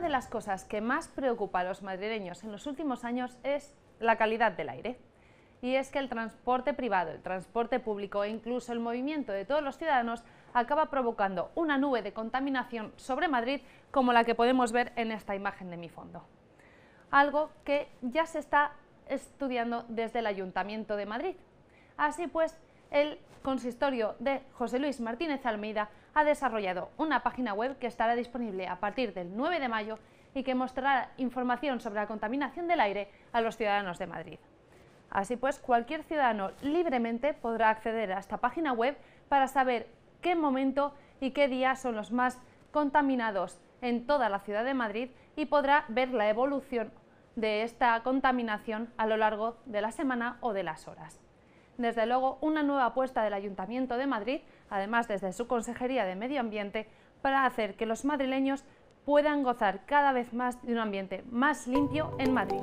de las cosas que más preocupa a los madrileños en los últimos años es la calidad del aire. Y es que el transporte privado, el transporte público e incluso el movimiento de todos los ciudadanos acaba provocando una nube de contaminación sobre Madrid como la que podemos ver en esta imagen de mi fondo. Algo que ya se está estudiando desde el Ayuntamiento de Madrid. Así pues, el consistorio de José Luis Martínez Almeida ha desarrollado una página web que estará disponible a partir del 9 de mayo y que mostrará información sobre la contaminación del aire a los ciudadanos de Madrid. Así pues, cualquier ciudadano libremente podrá acceder a esta página web para saber qué momento y qué día son los más contaminados en toda la ciudad de Madrid y podrá ver la evolución de esta contaminación a lo largo de la semana o de las horas desde luego una nueva apuesta del Ayuntamiento de Madrid, además desde su Consejería de Medio Ambiente, para hacer que los madrileños puedan gozar cada vez más de un ambiente más limpio en Madrid.